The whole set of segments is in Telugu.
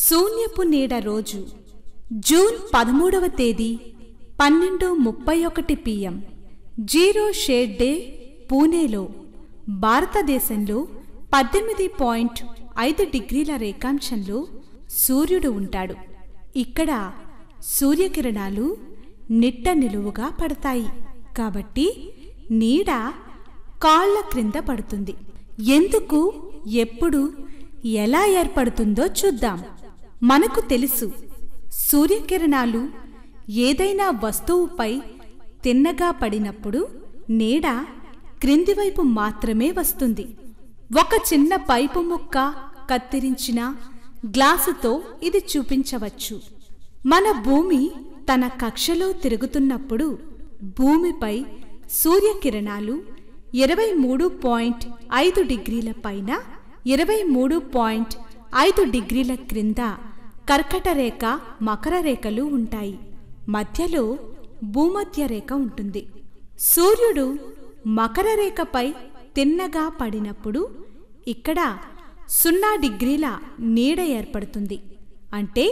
శూన్యపు నీడ రోజు జూన్ పదమూడవ తేదీ పన్నెండు ముప్పై ఒకటి పిఎం జీరో షేడ్ డే పూణేలో భారతదేశంలో పద్దెనిమిది పాయింట్ ఐదు డిగ్రీల రేఖాంశంలో సూర్యుడు ఉంటాడు ఇక్కడ సూర్యకిరణాలు నిట్ట నిలువుగా పడతాయి కాబట్టి నీడ కాళ్ల క్రింద పడుతుంది ఎందుకు ఎప్పుడు ఎలా ఏర్పడుతుందో చూద్దాం మనకు తెలుసు సూర్యకిరణాలు ఏదైనా వస్తువుపై తిన్నగా పడినప్పుడు నీడ క్రింది వైపు మాత్రమే వస్తుంది ఒక చిన్న పైపు ముక్క కత్తిరించిన గ్లాసుతో ఇది చూపించవచ్చు మన భూమి తన కక్షలో తిరుగుతున్నప్పుడు భూమిపై సూర్యకిరణాలు ఇరవై మూడు పాయింట్ ఐదు డిగ్రీల పైన ఇరవై మూడు పాయింట్ ఐదు డిగ్రీల క్రింద కర్కట రేఖ మకర రేఖలు ఉంటాయి మధ్యలో భూమధ్య రేఖ ఉంటుంది సూర్యుడు మకర రేఖపై తిన్నగా పడినప్పుడు ఇక్కడ సున్నా డిగ్రీల నీడ ఏర్పడుతుంది అంటే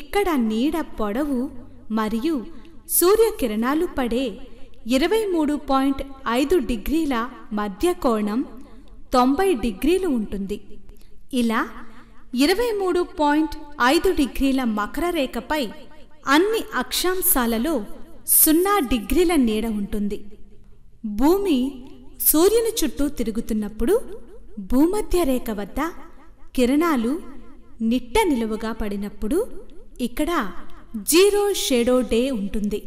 ఇక్కడ నీడ పొడవు మరియు సూర్యకిరణాలు పడే ఇరవై మూడు పాయింట్ ఐదు డిగ్రీల మధ్య కోణం తొంభై డిగ్రీలు ఉంటుంది ఇలా ఇరవై మూడు పాయింట్ ఐదు డిగ్రీల మకర రేఖపై అన్ని అక్షాంశాలలో సున్నా డిగ్రీల నీడ ఉంటుంది భూమి సూర్యుని చుట్టూ తిరుగుతున్నప్పుడు భూమధ్య రేఖ వద్ద కిరణాలు నిట్ట నిలువగా పడినప్పుడు ఇక్కడ జీరో షేడో డే ఉంటుంది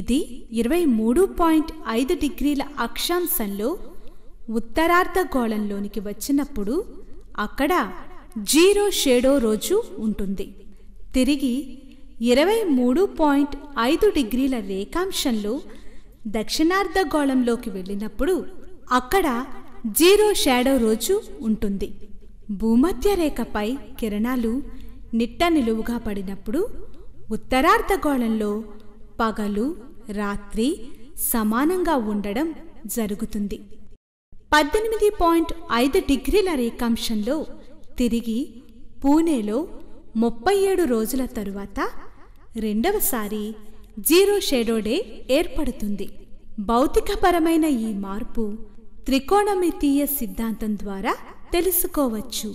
ఇది ఇరవై మూడు పాయింట్ ఐదు డిగ్రీల అక్షాంశంలో ఉత్తరార్ధగోళంలోనికి వచ్చినప్పుడు అక్కడ జీరో షేడో రోజు ఉంటుంది తిరిగి ఇరవై మూడు పాయింట్ ఐదు డిగ్రీల రేఖాంశంలో దక్షిణార్ధగోళంలోకి వెళ్ళినప్పుడు అక్కడ జీరో షాడో రోజు ఉంటుంది భూమధ్య రేఖపై కిరణాలు నిట్ట నిలువుగా పడినప్పుడు ఉత్తరార్ధగోళంలో పగలు రాత్రి సమానంగా ఉండడం జరుగుతుంది పద్దెనిమిది పాయింట్ ఐదు డిగ్రీల రేఖాంశంలో తిరిగి పూణేలో ముప్పై ఏడు రోజుల తరువాత రెండవసారి జీరో షేడో డే ఏర్పడుతుంది భౌతికపరమైన ఈ మార్పు త్రికోణమితీయ సిద్ధాంతం ద్వారా తెలుసుకోవచ్చు